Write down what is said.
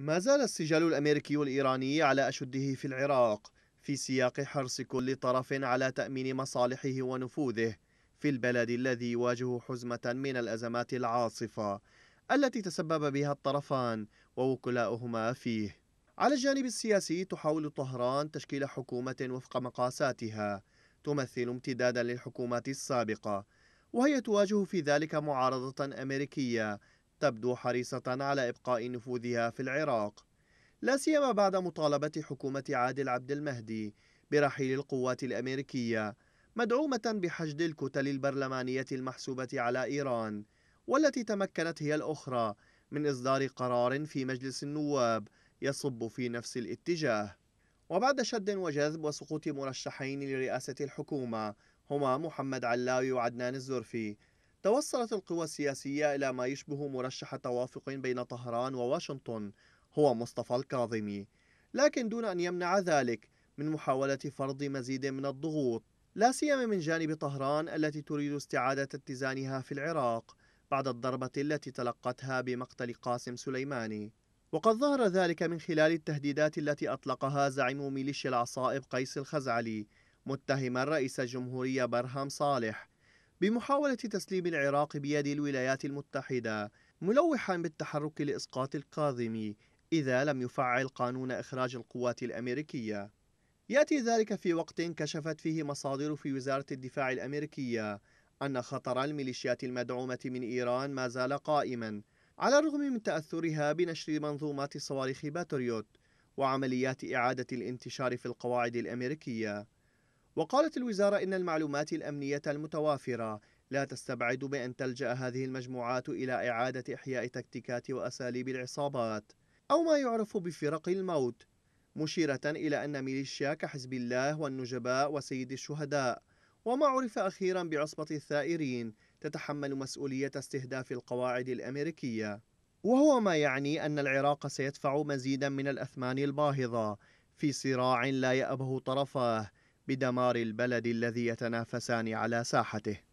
ما زال السجال الأمريكي الإيراني على أشده في العراق في سياق حرص كل طرف على تأمين مصالحه ونفوذه في البلد الذي يواجه حزمة من الأزمات العاصفة التي تسبب بها الطرفان ووكلاؤهما فيه على الجانب السياسي تحاول طهران تشكيل حكومة وفق مقاساتها تمثل امتدادا للحكومات السابقة وهي تواجه في ذلك معارضة أمريكية تبدو حريصة على إبقاء نفوذها في العراق لا سيما بعد مطالبة حكومة عادل عبد المهدي برحيل القوات الأمريكية مدعومة بحشد الكتل البرلمانية المحسوبة على إيران والتي تمكنت هي الأخرى من إصدار قرار في مجلس النواب يصب في نفس الاتجاه وبعد شد وجذب وسقوط مرشحين لرئاسة الحكومة هما محمد علاوي وعدنان الزرفي توصلت القوى السياسية إلى ما يشبه مرشح توافق بين طهران وواشنطن هو مصطفى الكاظمي لكن دون أن يمنع ذلك من محاولة فرض مزيد من الضغوط لا سيما من جانب طهران التي تريد استعادة اتزانها في العراق بعد الضربة التي تلقتها بمقتل قاسم سليماني وقد ظهر ذلك من خلال التهديدات التي أطلقها زعيم ميليشيا العصائب قيس الخزعلي متهما رئيس الجمهورية برهام صالح بمحاولة تسليم العراق بيد الولايات المتحدة ملوحا بالتحرك لإسقاط الكاظمي إذا لم يفعل قانون إخراج القوات الأمريكية يأتي ذلك في وقت كشفت فيه مصادر في وزارة الدفاع الأمريكية أن خطر الميليشيات المدعومة من إيران ما زال قائما على الرغم من تأثرها بنشر منظومات صواريخ باتريوت وعمليات إعادة الانتشار في القواعد الأمريكية وقالت الوزارة إن المعلومات الأمنية المتوافرة لا تستبعد بأن تلجأ هذه المجموعات إلى إعادة إحياء تكتيكات وأساليب العصابات أو ما يعرف بفرق الموت مشيرة إلى أن ميليشيا كحزب الله والنجباء وسيد الشهداء وما عرف أخيرا بعصبة الثائرين تتحمل مسؤولية استهداف القواعد الأمريكية وهو ما يعني أن العراق سيدفع مزيدا من الأثمان الباهظة في صراع لا يأبه طرفاه بدمار البلد الذي يتنافسان على ساحته